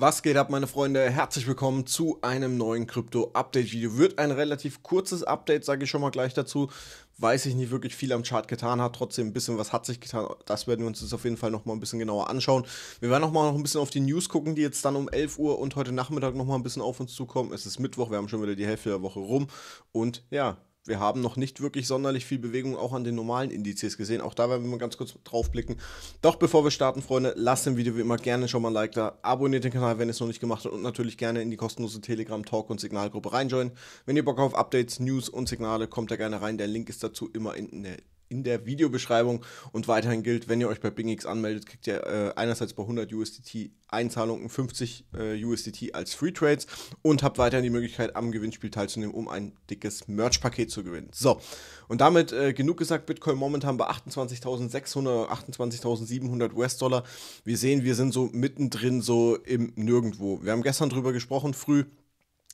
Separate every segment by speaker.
Speaker 1: Was geht ab, meine Freunde? Herzlich willkommen zu einem neuen Krypto-Update-Video. Wird ein relativ kurzes Update, sage ich schon mal gleich dazu. Weiß ich nicht wirklich viel am Chart getan hat, trotzdem ein bisschen was hat sich getan. Das werden wir uns jetzt auf jeden Fall nochmal ein bisschen genauer anschauen. Wir werden nochmal noch ein bisschen auf die News gucken, die jetzt dann um 11 Uhr und heute Nachmittag nochmal ein bisschen auf uns zukommen. Es ist Mittwoch, wir haben schon wieder die Hälfte der Woche rum. Und ja, wir haben noch nicht wirklich sonderlich viel Bewegung auch an den normalen Indizes gesehen. Auch da werden wir mal ganz kurz drauf blicken. Doch bevor wir starten, Freunde, lasst dem Video wie immer gerne schon mal ein Like da, abonniert den Kanal, wenn ihr es noch nicht gemacht habt und natürlich gerne in die kostenlose Telegram Talk und Signalgruppe reinjoinen. Wenn ihr Bock auf Updates, News und Signale, kommt da gerne rein. Der Link ist dazu immer in der in der Videobeschreibung. Und weiterhin gilt, wenn ihr euch bei BingX anmeldet, kriegt ihr äh, einerseits bei 100 USDT Einzahlungen 50 äh, USDT als Free Trades und habt weiterhin die Möglichkeit, am Gewinnspiel teilzunehmen, um ein dickes Merch-Paket zu gewinnen. So, und damit äh, genug gesagt, Bitcoin momentan bei 28.600, 28.700 US-Dollar. Wir sehen, wir sind so mittendrin so im Nirgendwo. Wir haben gestern drüber gesprochen, früh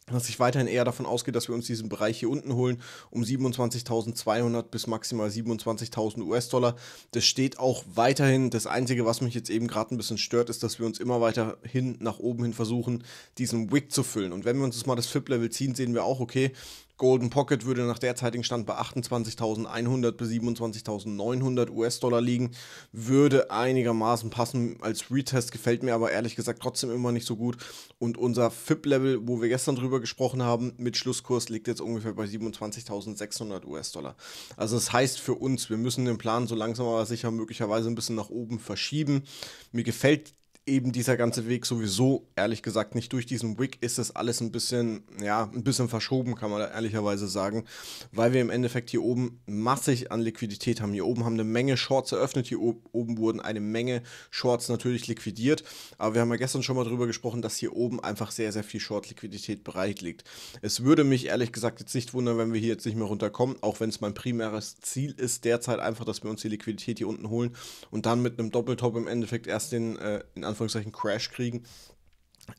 Speaker 1: dass ich weiterhin eher davon ausgehe, dass wir uns diesen Bereich hier unten holen, um 27.200 bis maximal 27.000 US-Dollar. Das steht auch weiterhin. Das Einzige, was mich jetzt eben gerade ein bisschen stört, ist, dass wir uns immer weiterhin nach oben hin versuchen, diesen Wick zu füllen. Und wenn wir uns jetzt mal das FIP-Level ziehen, sehen wir auch, okay, Golden Pocket würde nach derzeitigem Stand bei 28.100 bis 27.900 US-Dollar liegen. Würde einigermaßen passen. Als Retest gefällt mir aber ehrlich gesagt trotzdem immer nicht so gut. Und unser FIP-Level, wo wir gestern drüber gesprochen haben, mit Schlusskurs liegt jetzt ungefähr bei 27.600 US-Dollar. Also das heißt für uns, wir müssen den Plan so langsam aber sicher möglicherweise ein bisschen nach oben verschieben. Mir gefällt eben dieser ganze Weg sowieso, ehrlich gesagt, nicht durch diesen Wick ist das alles ein bisschen, ja, ein bisschen verschoben, kann man ehrlicherweise sagen, weil wir im Endeffekt hier oben massig an Liquidität haben. Hier oben haben eine Menge Shorts eröffnet, hier oben wurden eine Menge Shorts natürlich liquidiert, aber wir haben ja gestern schon mal darüber gesprochen, dass hier oben einfach sehr, sehr viel Short-Liquidität bereit liegt. Es würde mich ehrlich gesagt jetzt nicht wundern, wenn wir hier jetzt nicht mehr runterkommen, auch wenn es mein primäres Ziel ist, derzeit einfach, dass wir uns die Liquidität hier unten holen und dann mit einem Doppeltop im Endeffekt erst den, äh, in Anführungszeichen Crash kriegen.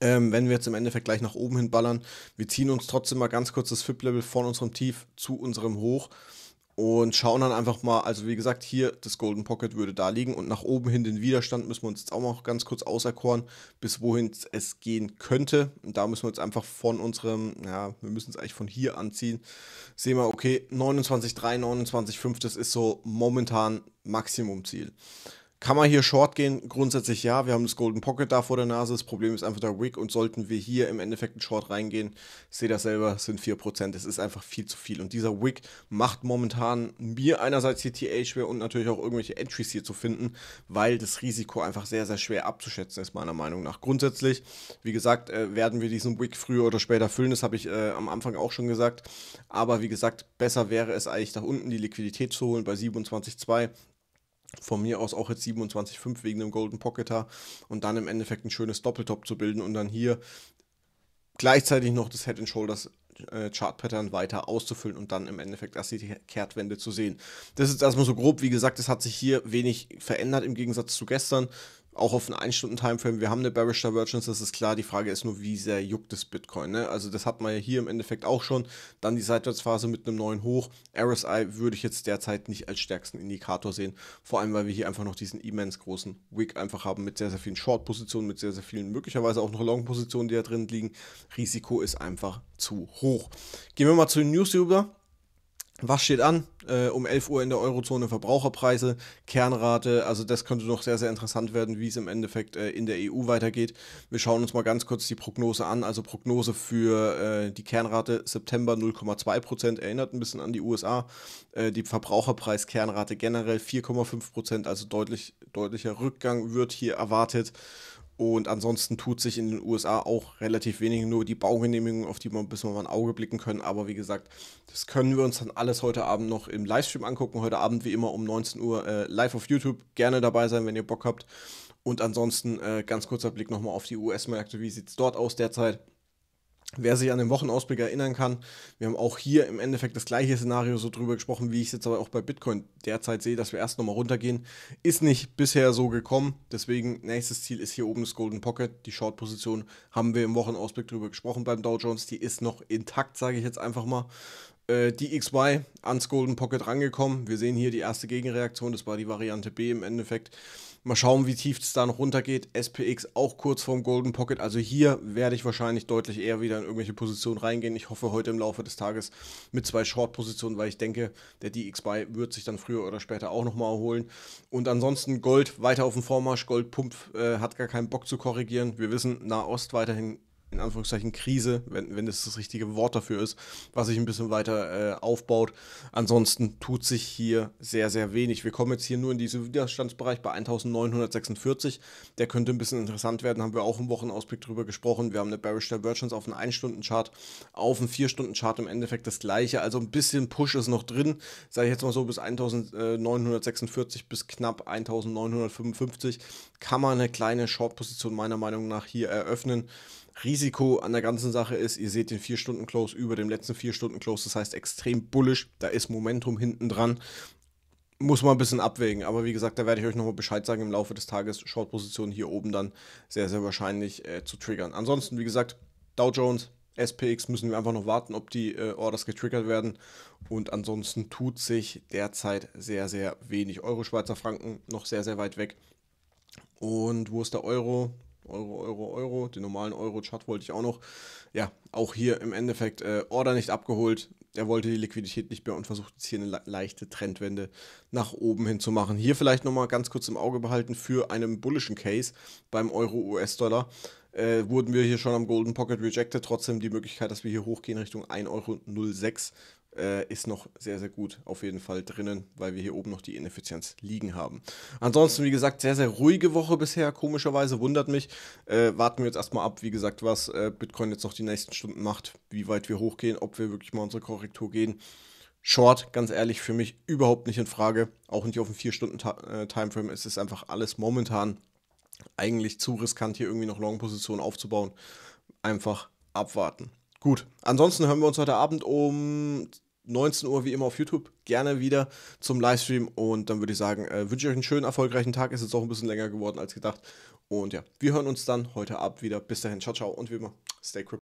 Speaker 1: Ähm, wenn wir jetzt im Endeffekt gleich nach oben hin ballern, wir ziehen uns trotzdem mal ganz kurz das FIP-Level von unserem Tief zu unserem Hoch und schauen dann einfach mal, also wie gesagt, hier das Golden Pocket würde da liegen und nach oben hin den Widerstand müssen wir uns jetzt auch mal ganz kurz auserkoren, bis wohin es gehen könnte. Und da müssen wir jetzt einfach von unserem, ja, wir müssen es eigentlich von hier anziehen. Sehen wir, okay, 29,3, 29,5, das ist so momentan Maximumziel. Kann man hier short gehen? Grundsätzlich ja. Wir haben das Golden Pocket da vor der Nase. Das Problem ist einfach der Wick und sollten wir hier im Endeffekt einen Short reingehen, seht das selber, sind 4%. Es ist einfach viel zu viel. Und dieser Wick macht momentan mir einerseits die TA schwer und natürlich auch irgendwelche Entries hier zu finden, weil das Risiko einfach sehr, sehr schwer abzuschätzen ist, meiner Meinung nach. Grundsätzlich, wie gesagt, äh, werden wir diesen Wick früher oder später füllen. Das habe ich äh, am Anfang auch schon gesagt. Aber wie gesagt, besser wäre es eigentlich da unten die Liquidität zu holen bei 27,2 von mir aus auch jetzt 27,5 wegen dem Golden Pocketer und dann im Endeffekt ein schönes Doppeltop zu bilden und dann hier gleichzeitig noch das Head and Shoulders äh, Chart Pattern weiter auszufüllen und dann im Endeffekt erst die Kehrtwende zu sehen. Das ist erstmal so grob, wie gesagt, es hat sich hier wenig verändert im Gegensatz zu gestern auch auf einen 1-Stunden-Timeframe, wir haben eine Bearish Divergence, das ist klar. Die Frage ist nur, wie sehr juckt es Bitcoin. Ne? Also das hat man ja hier im Endeffekt auch schon. Dann die Seitwärtsphase mit einem neuen Hoch. RSI würde ich jetzt derzeit nicht als stärksten Indikator sehen. Vor allem, weil wir hier einfach noch diesen immens großen Wick einfach haben mit sehr, sehr vielen Short-Positionen, mit sehr, sehr vielen möglicherweise auch noch Long-Positionen, die da drin liegen. Risiko ist einfach zu hoch. Gehen wir mal zu den News über. Was steht an? Äh, um 11 Uhr in der Eurozone Verbraucherpreise, Kernrate. Also das könnte noch sehr, sehr interessant werden, wie es im Endeffekt äh, in der EU weitergeht. Wir schauen uns mal ganz kurz die Prognose an. Also Prognose für äh, die Kernrate September 0,2 Prozent, erinnert ein bisschen an die USA. Äh, die Verbraucherpreiskernrate generell 4,5 Prozent, also deutlich, deutlicher Rückgang wird hier erwartet. Und ansonsten tut sich in den USA auch relativ wenig, nur die Baugenehmigungen, auf die man bis mal ein Auge blicken können. Aber wie gesagt, das können wir uns dann alles heute Abend noch im Livestream angucken. Heute Abend wie immer um 19 Uhr äh, live auf YouTube. Gerne dabei sein, wenn ihr Bock habt. Und ansonsten äh, ganz kurzer Blick nochmal auf die US-Märkte. Wie sieht es dort aus derzeit? Wer sich an den Wochenausblick erinnern kann, wir haben auch hier im Endeffekt das gleiche Szenario so drüber gesprochen, wie ich es jetzt aber auch bei Bitcoin derzeit sehe, dass wir erst nochmal runtergehen. Ist nicht bisher so gekommen. Deswegen, nächstes Ziel ist hier oben das Golden Pocket. Die Short-Position haben wir im Wochenausblick drüber gesprochen beim Dow Jones. Die ist noch intakt, sage ich jetzt einfach mal. Äh, die XY ans Golden Pocket rangekommen. Wir sehen hier die erste Gegenreaktion. Das war die Variante B im Endeffekt. Mal schauen, wie tief es da noch runtergeht. SPX auch kurz vorm Golden Pocket. Also hier werde ich wahrscheinlich deutlich eher wieder in irgendwelche Positionen reingehen. Ich hoffe heute im Laufe des Tages mit zwei Short-Positionen, weil ich denke, der DXY wird sich dann früher oder später auch nochmal erholen. Und ansonsten Gold weiter auf dem Vormarsch. Goldpump äh, hat gar keinen Bock zu korrigieren. Wir wissen, Nahost weiterhin in Anführungszeichen Krise, wenn, wenn das das richtige Wort dafür ist, was sich ein bisschen weiter äh, aufbaut. Ansonsten tut sich hier sehr, sehr wenig. Wir kommen jetzt hier nur in diesen Widerstandsbereich bei 1946. Der könnte ein bisschen interessant werden, haben wir auch im Wochenausblick drüber gesprochen. Wir haben eine Bearish Divergence auf einen 1-Stunden-Chart, auf einen 4-Stunden-Chart im Endeffekt das gleiche. Also ein bisschen Push ist noch drin, sage ich jetzt mal so bis 1946 bis knapp 1955 kann man eine kleine Short-Position meiner Meinung nach hier eröffnen. Risiko Risiko an der ganzen Sache ist, ihr seht den 4-Stunden-Close über dem letzten 4-Stunden-Close, das heißt extrem bullisch, da ist Momentum hinten dran. Muss man ein bisschen abwägen, aber wie gesagt, da werde ich euch nochmal Bescheid sagen im Laufe des Tages. Short-Positionen hier oben dann sehr, sehr wahrscheinlich äh, zu triggern. Ansonsten, wie gesagt, Dow Jones, SPX müssen wir einfach noch warten, ob die äh, Orders getriggert werden. Und ansonsten tut sich derzeit sehr, sehr wenig. Euro, Schweizer Franken noch sehr, sehr weit weg. Und wo ist der Euro? Euro, Euro, Euro. Den normalen Euro-Chart wollte ich auch noch. Ja, auch hier im Endeffekt äh, Order nicht abgeholt. Er wollte die Liquidität nicht mehr und versucht jetzt hier eine le leichte Trendwende nach oben hin zu machen. Hier vielleicht nochmal ganz kurz im Auge behalten für einen bullischen Case beim Euro-US-Dollar. Äh, wurden wir hier schon am Golden Pocket rejected. Trotzdem die Möglichkeit, dass wir hier hochgehen Richtung 1,06 Euro äh, ist noch sehr, sehr gut auf jeden Fall drinnen, weil wir hier oben noch die Ineffizienz liegen haben. Ansonsten, wie gesagt, sehr, sehr ruhige Woche bisher, komischerweise, wundert mich. Äh, warten wir jetzt erstmal ab, wie gesagt, was äh, Bitcoin jetzt noch die nächsten Stunden macht, wie weit wir hochgehen, ob wir wirklich mal unsere Korrektur gehen. Short, ganz ehrlich, für mich überhaupt nicht in Frage. Auch nicht auf dem 4-Stunden-Timeframe. Äh, es ist einfach alles momentan eigentlich zu riskant, hier irgendwie noch Long-Positionen aufzubauen. Einfach abwarten. Gut, ansonsten hören wir uns heute Abend um 19 Uhr wie immer auf YouTube gerne wieder zum Livestream. Und dann würde ich sagen, äh, wünsche ich euch einen schönen, erfolgreichen Tag. Ist jetzt auch ein bisschen länger geworden als gedacht. Und ja, wir hören uns dann heute ab wieder. Bis dahin, ciao, ciao und wie immer, stay crypto.